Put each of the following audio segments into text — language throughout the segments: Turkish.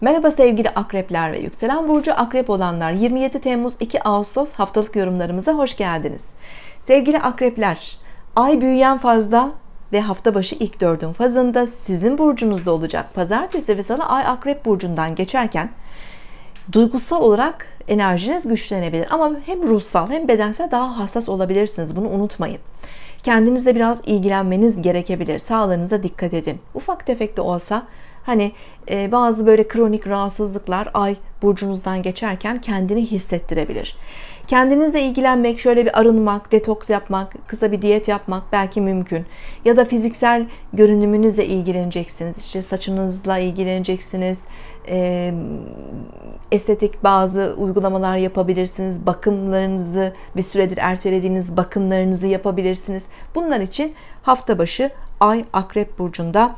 Merhaba sevgili akrepler ve yükselen burcu akrep olanlar 27 Temmuz 2 Ağustos haftalık yorumlarımıza hoş geldiniz. Sevgili akrepler ay büyüyen fazda ve hafta başı ilk dördün fazında sizin burcunuzda olacak. Pazartesi ve salı ay akrep burcundan geçerken duygusal olarak enerjiniz güçlenebilir ama hem ruhsal hem bedensel daha hassas olabilirsiniz bunu unutmayın. Kendinizle biraz ilgilenmeniz gerekebilir. Sağlığınıza dikkat edin. Ufak tefek de olsa Hani e, bazı böyle kronik rahatsızlıklar ay burcunuzdan geçerken kendini hissettirebilir. Kendinizle ilgilenmek, şöyle bir arınmak, detoks yapmak, kısa bir diyet yapmak belki mümkün. Ya da fiziksel görünümünüzle ilgileneceksiniz. İşte saçınızla ilgileneceksiniz. E, estetik bazı uygulamalar yapabilirsiniz. Bakımlarınızı bir süredir ertelediğiniz bakımlarınızı yapabilirsiniz. Bunlar için hafta başı Ay Akrep Burcu'nda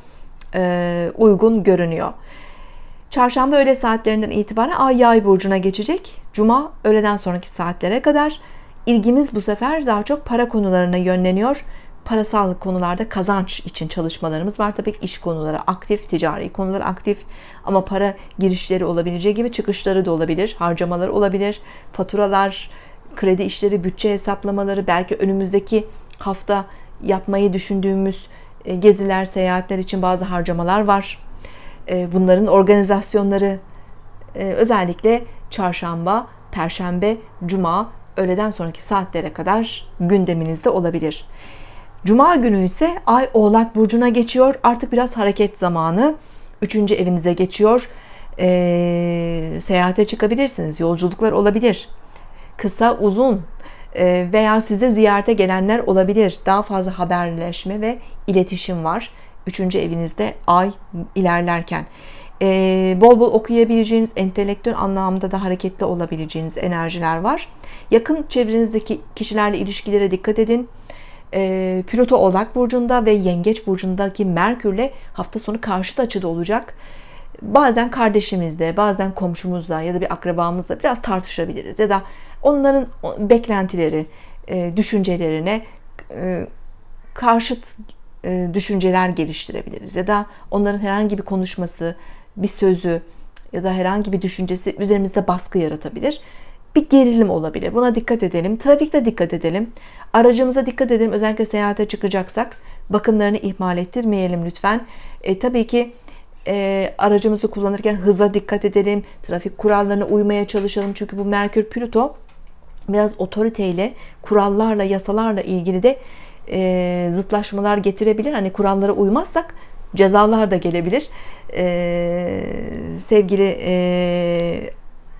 e, uygun görünüyor. Çarşamba öğle saatlerinden itibaren Ay Yay burcuna geçecek. Cuma öğleden sonraki saatlere kadar ilgimiz bu sefer daha çok para konularına yönleniyor. Parasal konularda kazanç için çalışmalarımız var. Tabii iş konuları aktif, ticari konular aktif ama para girişleri olabileceği gibi çıkışları da olabilir, harcamalar olabilir, faturalar, kredi işleri, bütçe hesaplamaları, belki önümüzdeki hafta yapmayı düşündüğümüz e, geziler, seyahatler için bazı harcamalar var. E, bunların organizasyonları e, özellikle çarşamba, perşembe, cuma öğleden sonraki saatlere kadar gündeminizde olabilir. Cuma günü ise Ay Oğlak Burcu'na geçiyor. Artık biraz hareket zamanı. Üçüncü evinize geçiyor. E, seyahate çıkabilirsiniz. Yolculuklar olabilir. Kısa, uzun e, veya size ziyarete gelenler olabilir. Daha fazla haberleşme ve iletişim var. Üçüncü evinizde ay ilerlerken. Ee, bol bol okuyabileceğiniz, entelektüel anlamda da hareketli olabileceğiniz enerjiler var. Yakın çevrenizdeki kişilerle ilişkilere dikkat edin. Ee, Plüto Oğlak Burcu'nda ve Yengeç Burcu'ndaki Merkür'le hafta sonu karşıt açıda olacak bazen kardeşimizle, bazen komşumuzla ya da bir akrabamızla biraz tartışabiliriz. Ya da onların beklentileri, e, düşüncelerine e, karşıt e, düşünceler geliştirebiliriz ya da onların herhangi bir konuşması, bir sözü ya da herhangi bir düşüncesi üzerimizde baskı yaratabilir. Bir gerilim olabilir. Buna dikkat edelim. Trafikte dikkat edelim. Aracımıza dikkat edelim. Özellikle seyahate çıkacaksak bakımlarını ihmal ettirmeyelim lütfen. E, tabii ki e, aracımızı kullanırken hıza dikkat edelim. Trafik kurallarına uymaya çalışalım. Çünkü bu Merkür Plüto biraz otoriteyle, kurallarla, yasalarla ilgili de e, zıtlaşmalar getirebilir. Hani kurallara uymazsak cezalar da gelebilir. E, sevgili e,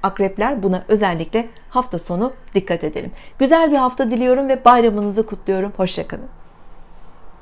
akrepler buna özellikle hafta sonu dikkat edelim. Güzel bir hafta diliyorum ve bayramınızı kutluyorum. Hoşçakalın.